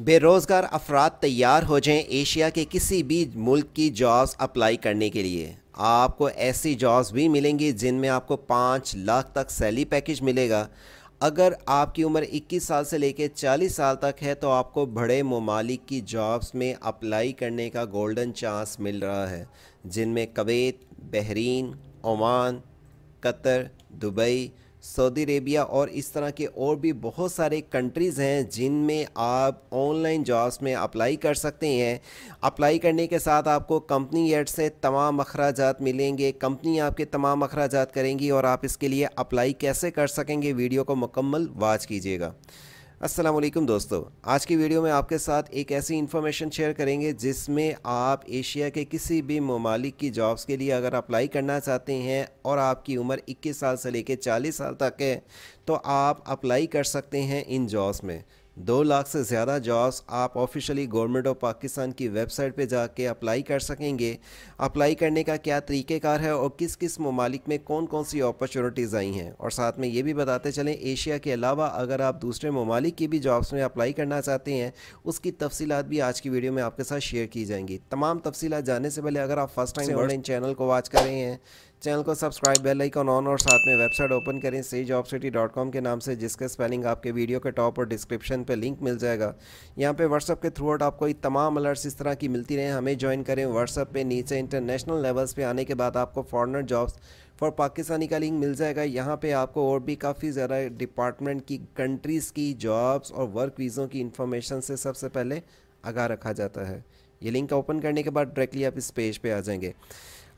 बेरोज़गार अफराद तैयार हो जाएं एशिया के किसी भी मुल्क की जॉब्स अप्लाई करने के लिए आपको ऐसी जॉब्स भी मिलेंगी जिनमें आपको पाँच लाख तक सैलरी पैकेज मिलेगा अगर आपकी उम्र 21 साल से लेकर 40 साल तक है तो आपको बड़े ममालिक की जॉब्स में अप्लाई करने का गोल्डन चांस मिल रहा है जिनमें Kuwait, Bahrain Oman Qatar Dubai Saudi Arabia और इस तरह के और भी बहुत सारे कंट्रीज़ हैं जिनमें आप ऑनलाइन जॉब्स में अप्लाई कर सकते हैं अप्लाई करने के साथ आपको कंपनी एड से तमाम अखराज मिलेंगे कंपनी आपके तमाम अखराज करेंगी और आप इसके लिए अप्लाई कैसे कर सकेंगे वीडियो को मुकम्मल वाच कीजिएगा असलम दोस्तों आज की वीडियो में आपके साथ एक ऐसी इन्फॉर्मेशन शेयर करेंगे जिसमें आप एशिया के किसी भी ममालिक की जॉब्स के लिए अगर अप्लाई करना चाहते हैं और आपकी उम्र 21 साल से लेकर 40 साल तक है तो आप अप्लाई कर सकते हैं इन जॉब्स में दो लाख से ज़्यादा जॉब्स आप ऑफिशियली गवर्नमेंट ऑफ पाकिस्तान की वेबसाइट पे जाके अप्लाई कर सकेंगे अप्लाई करने का क्या तरीक़ेकार है और किस किस ममालिक में कौन कौन सी अपॉर्चुनिटीज़ आई हैं और साथ में ये भी बताते चलें एशिया के अलावा अगर आप दूसरे ममालिक की भी जॉब्स में अप्लाई करना चाहते हैं उसकी तफसीत भी आज की वीडियो में आपके साथ शेयर की जाएंगी तमाम तफसीत जानने से पहले अगर आप फर्स्ट टाइम ऑनलाइन चैनल को वॉच कर रहे हैं चैनल को सब्सक्राइब बेल आइकन ऑन और साथ में वेबसाइट ओपन करें सही जॉब सिटी डॉट कॉम के नाम से जिसके स्पेलिंग आपके वीडियो के टॉप और डिस्क्रिप्शन पर लिंक मिल जाएगा यहाँ पे व्हाट्सअप के थ्रू आउट आपको तमाम अलर्ट्स इस तरह की मिलती रहे हमें ज्वाइन करें व्हाट्सअप पे नीचे इंटरनेशनल लेवल्स पे आने के बाद आपको फॉरनर जॉब्स फॉर पाकिस्तानी का लिंक मिल जाएगा यहाँ पे आपको और भी काफ़ी ज़्यादा डिपार्टमेंट की कंट्रीज़ की जॉब्स और वर्क वीज़ों की इन्फॉर्मेशन से सबसे पहले आगा रखा जाता है ये लिंक ओपन करने के बाद डायरेक्टली आप इस पेज पे आ जाएंगे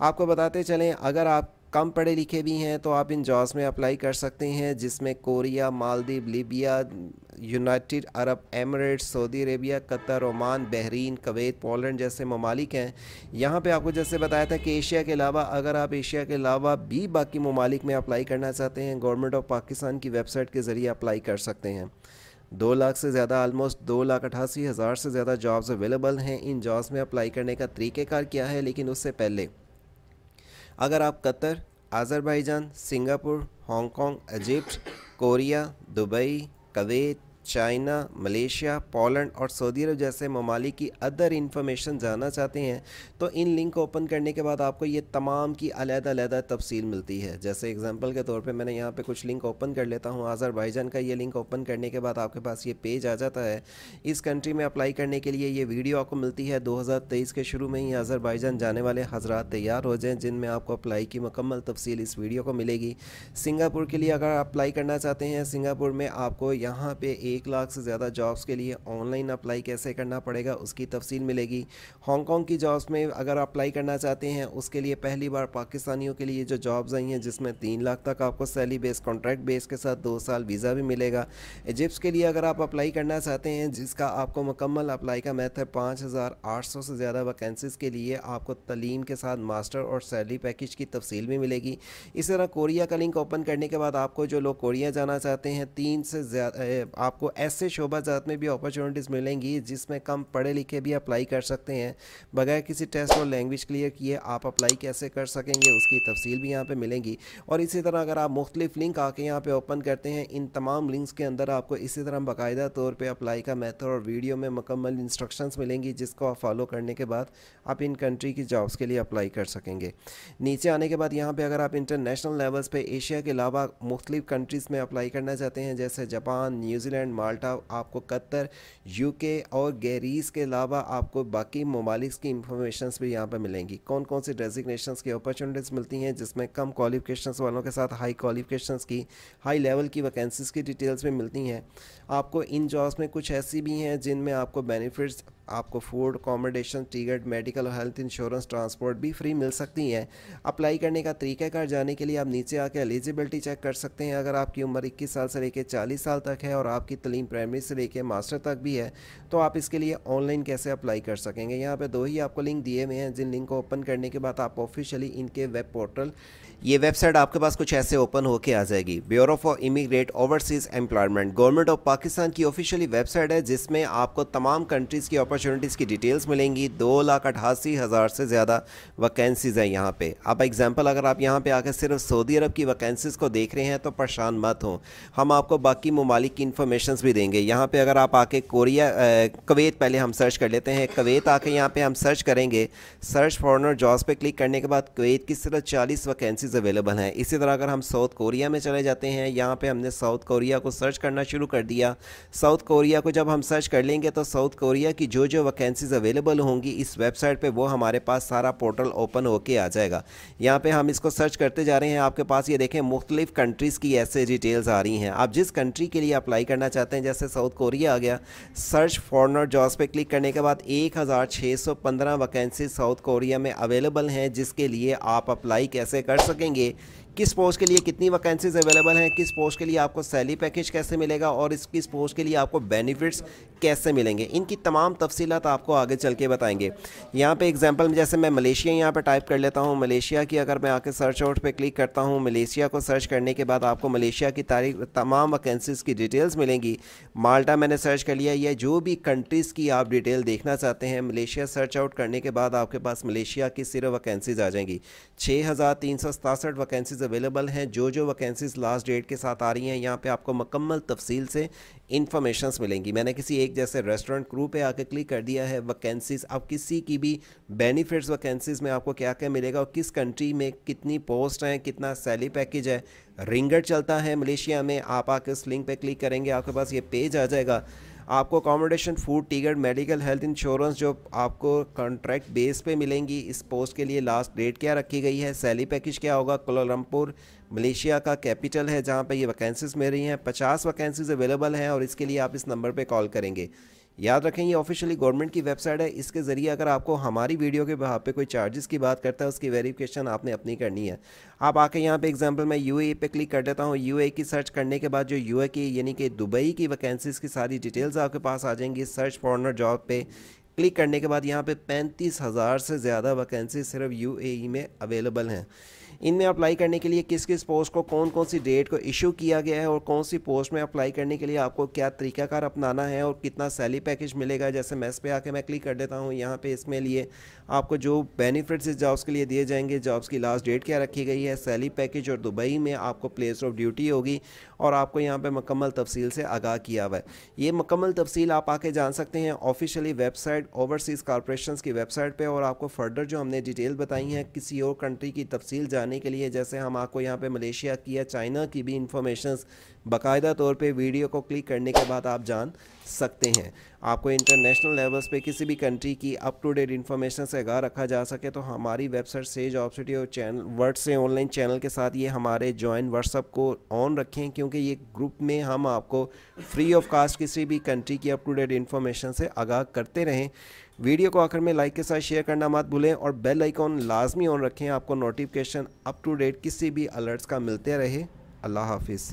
आपको बताते चलें अगर आप कम पढ़े लिखे भी हैं तो आप इन जॉब्स में अप्लाई कर सकते हैं जिसमें Korea Maldives Libya United Arab Emirates Saudi Arabia Qatar Oman Bahrain Kuwait Poland जैसे ममालिक हैं यहाँ पे आपको जैसे बताया था कि एशिया के अलावा अगर आप एशिया के अलावा भी बाकी ममालिक में अप्लाई करना चाहते हैं गवर्नमेंट ऑफ पाकिस्तान की वेबसाइट के ज़रिए अप्लाई कर सकते हैं दो लाख से ज़्यादा आलमोस्ट दो लाख अठासी हज़ार से ज़्यादा जॉब्स अवेलेबल हैं इन जॉब्स में अप्लाई करने का तरीक़ेकार क्या है लेकिन उससे पहले अगर आप Qatar Azerbaijan Singapore Hong Kong Egypt Korea Dubai Kuwait China Malaysia Poland और सऊदी अरब जैसे ममालिक की अदर इन्फॉर्मेशन जानना चाहते हैं तो इन लिंक को ओपन करने के बाद आपको ये तमाम की अलग अलग तफसील मिलती है जैसे एग्जांपल के तौर पे मैंने यहाँ पे कुछ लिंक ओपन कर लेता हूँ आज़रबाईजान का ये लिंक ओपन करने के बाद आपके पास ये पेज आ जाता है इस कंट्री में अप्लाई करने के लिए ये वीडियो आपको मिलती है दो के शुरू में ही आज़रबाईजान जाने वाले हज़रा तैयार हो जाएँ जिनमें आपको अप्लाई की मकम्मल तफसील इस वीडियो को मिलेगी सिंगापुर के लिए अगर अप्लाई करना चाहते हैं सिंगापुर में आपको यहाँ पर एक लाख से ज़्यादा जॉब्स के लिए ऑनलाइन अप्लाई कैसे करना पड़ेगा उसकी तफसील मिलेगी हांगकॉन्ग की जॉब्स में अगर अप्लाई करना चाहते हैं उसके लिए पहली बार पाकिस्तानियों के लिए जो जॉब्स आई हैं जिसमें तीन लाख तक आपको सैलरी बेस कॉन्ट्रैक्ट बेस के साथ दो साल वीज़ा भी मिलेगा इजिप्ट के लिए अगर आप अप्लाई करना चाहते हैं जिसका आपको मुकम्मल अप्लाई का मैथड पाँच हज़ार आठ सौ से ज़्यादा वैकेंसीज़ के लिए आपको तलीम के साथ मास्टर और सैलरी पैकेज की तफसील भी मिलेगी इसी तरह कोरिया का लिंक ओपन करने के बाद आपको जो लोग कोरिया जाना चाहते हैं तीन से ज़्यादा आपको आपको ऐसे शोबाजात में भी अपॉर्चुनिटीज़ मिलेंगी जिसमें कम पढ़े लिखे भी अप्लाई कर सकते हैं बगैर किसी टेस्ट और लैंग्वेज क्लियर किए आप अप्लाई कैसे कर सकेंगे उसकी तफसील भी यहाँ पर मिलेंगी और इसी तरह अगर आप मुख्तलिफ लिंक आके यहाँ पर ओपन करते हैं इन तमाम लिंक्स के अंदर आपको इसी तरह बाकायदा तौर पर अप्लाई का मैथड और वीडियो में मुकम्मल इंस्ट्रक्शन मिलेंगी जिसको आप फॉलो करने के बाद आप इन कंट्री की जॉब्स के लिए अप्लाई कर सकेंगे नीचे आने के बाद यहाँ पर अगर आप इंटरनेशनल लेवल्स पर एशिया के अलावा मुख्तलिफ कंट्रीज़ में अप्लाई करना चाहते हैं जैसे जापान न्यूजीलैंड माल्टा आपको कतर यूके और गैरीज़ के अलावा आपको बाकी ममालिक की इंफॉर्मेशन भी यहाँ पर मिलेंगी कौन कौन सी डेजिग्नेशन की अपॉर्चुनिटीज़ मिलती हैं जिसमें कम क्वालिफिकेशन वालों के साथ हाई क्वालिफिकेशन की हाई लेवल की वैकेंसीज़ की डिटेल्स भी मिलती हैं आपको इन जॉब्स में कुछ ऐसी भी हैं जिनमें आपको बेनिफिट्स आपको फूड अकोमोडेशन टिकट मेडिकल और हेल्थ इंश्योरेंस ट्रांसपोर्ट भी फ्री मिल सकती हैं अप्लाई करने का तरीका कर जाने के लिए आप नीचे आकर एलिजिबिलिटी चेक कर सकते हैं अगर आपकी उम्र इक्कीस साल से लेकर चालीस साल तक है और आपकी तलीम प्राइमरी से लेकर मास्टर तक भी है तो आप इसके लिए ऑनलाइन कैसे अप्लाई कर सकेंगे यहाँ पर दो ही आपको लिंक दिए हुए हैं जिन लिंक को ओपन करने के बाद आप ऑफिशियली इनके वेब पोर्टल ये वेबसाइट आपके पास कुछ ऐसे ओपन होके आ जाएगी bureau for immigrate overseas employment government of Pakistan की ऑफिशियली वेबसाइट है जिसमें आपको तमाम कंट्रीज़ की अपॉर्चुनिटीज़ की डिटेल्स मिलेंगी दो लाख अठासी हज़ार से ज़्यादा वैकेंसीज़ हैं यहाँ पे आप एग्जांपल अगर आप यहाँ पे आकर सिर्फ सऊदी अरब की वैकेंसीज़ को देख रहे हैं तो परेशान मत हों हम आपको बाकी ममालिक की इन्फॉर्मेशन भी देंगे यहाँ पर अगर आप आके कोरिया कवेत पहले हम सर्च कर लेते हैं कवेत आके यहाँ पर हम सर्च करेंगे सर्च फॉरनर जॉब्स पर क्लिक करने के बाद कवेत की सिर्फ चालीस वैकेंसीज़ अवेलेबल हैं इसी तरह अगर हम साउथ कोरिया में चले जाते हैं यहाँ पर हमने साउथ कोरिया को सर्च करना शुरू कर दिया साउथ कोरिया को जब हम सर्च कर लेंगे तो साउथ कोरिया की जो जो वैकेंसीज अवेलेबल होंगी इस वेबसाइट पे वो हमारे पास सारा पोर्टल ओपन होके आ जाएगा यहाँ पे हम इसको सर्च करते जा रहे हैं आपके पास ये देखें मुख्तलिफ कंट्रीज़ की ऐसे डिटेल्स आ रही हैं आप जिस कंट्री के लिए अप्लाई करना चाहते हैं जैसे साउथ कोरिया आ गया सर्च फॉरनर जॉब्स पर क्लिक करने के बाद एक हज़ार सौ पंद्रह वैकेंसी साउथ कोरिया में अवेलेबल हैं जिसके लिए आप अप्लाई कैसे कर सकेंगे किस पोस्ट के लिए कितनी वैकेंसीज अवेलेबल हैं किस पोस्ट के लिए आपको सैलरी पैकेज कैसे मिलेगा और इस किस पोस्ट के लिए आपको बेनिफिट्स कैसे मिलेंगे इनकी तमाम तफसीत आपको आगे चल के बताएंगे यहाँ पे एग्जांपल में जैसे मैं मलेशिया यहाँ पे टाइप कर लेता हूँ मलेशिया की अगर मैं आके सर्च आउट पर क्लिक करता हूँ मलेशिया को सर्च करने के बाद आपको मलेशिया की तारीख तमाम वैकेंसीज़ की डिटेल्स मिलेंगी माल्टा मैंने सर्च कर लिया या जो भी कंट्रीज़ की आप डिटेल देखना चाहते हैं मलेशिया सर्च आउट करने के बाद आपके पास मलेशिया की सिर्फ वैकेंसीज़ आ जाएंगी छः हज़ार तीन सौ सतासठ वैकेंसीज़ अवेलेबल हैं जो जो वैकेंसीज़ लास्ट डेट के साथ आ रही हैं यहाँ पे आपको मकम्मल तफसील से इन्फॉर्मेशन मिलेंगी मैंने किसी एक जैसे रेस्टोरेंट क्रू पे आके क्लिक कर दिया है वैकेंसीज़ अब किसी की भी बेनिफिट्स वैकेंसीज़ में आपको क्या क्या मिलेगा और किस कंट्री में कितनी पोस्ट हैं कितना सैली पैकेज है रिंगर चलता है मलेशिया में आप आके उस लिंक पर क्लिक करेंगे आपके पास ये पेज आ जाएगा आपको accommodation food ticket medical health insurance जो आपको कॉन्ट्रैक्ट बेस पे मिलेंगी इस पोस्ट के लिए लास्ट डेट क्या रखी गई है सैली पैकेज क्या होगा कोलमपुर मलेशिया का कैपिटल है जहाँ पर ये वैकेंसीज मिल रही हैं पचास वैकेंसीज अवेलेबल हैं और इसके लिए आप इस नंबर पर कॉल करेंगे याद रखें ये ऑफिशियली गवर्नमेंट की वेबसाइट है इसके ज़रिए अगर आपको हमारी वीडियो के वहाँ पे कोई चार्जेस की बात करता है उसकी वेरिफिकेशन आपने अपनी करनी है आप आके यहाँ पे एग्जांपल मैं यू पे क्लिक कर देता हूँ यू की सर्च करने के बाद जो यू की यानी कि दुबई की वैकेंसीज़ की सारी डिटेल्स आपके पास आ जाएंगी सर्च फॉरनर जॉब पर क्लिक करने के बाद यहाँ पर पैंतीस से ज़्यादा वैकेंसी सिर्फ यू में अवेलेबल हैं इनमें अप्लाई करने के लिए किस किस पोस्ट को कौन कौन सी डेट को इशू किया गया है और कौन सी पोस्ट में अप्लाई करने के लिए आपको क्या तरीकाकार अपनाना है और कितना सैलरी पैकेज मिलेगा जैसे मैं इस पर आके मैं क्लिक कर देता हूँ यहाँ पर इसमें लिए आपको जो बेनिफिट्स इस जॉब्स के लिए दिए जाएंगे जॉब्स की लास्ट डेट क्या रखी गई है सैली पैकेज और दुबई में आपको प्लेस ऑफ ड्यूटी होगी और आपको यहाँ पर मकमल तफसील से आगाह किया हुआ है ये मकमल तफसील आप आके जान सकते हैं ऑफिशियली वेबसाइट ओवरसीज़ कॉरपोरेशन की वेबसाइट पर और आपको फर्दर जो हमने डिटेल बताई हैं किसी और कंट्री की तफसील जान जाने के लिए जैसे हम आपको यहाँ पे मलेशिया की या चाइना की भी इंफॉर्मेशन बाकायदा तौर पे वीडियो को क्लिक करने के बाद आप जान सकते हैं आपको इंटरनेशनल लेवल्स पे किसी भी कंट्री की अप टू डेट इन्फॉर्मेशन से आगा रखा जा सके तो हमारी वेबसाइट से ऑफ सिटी और चैनल वर्ड से ऑनलाइन चैनल के साथ ये हमारे ज्वाइन व्हाट्सअप को ऑन रखें क्योंकि ये ग्रुप में हम आपको फ्री ऑफ कास्ट किसी भी कंट्री की अप टू डेट इन्फॉर्मेशन से आगाह करते रहें वीडियो को आखिर में लाइक के साथ शेयर करना मत भूलें और बेल आइकॉन लाजमी ऑन रखें आपको नोटिफिकेशन अप टू डेट किसी भी अलर्ट्स का मिलते रहे अल्लाह हाफिज़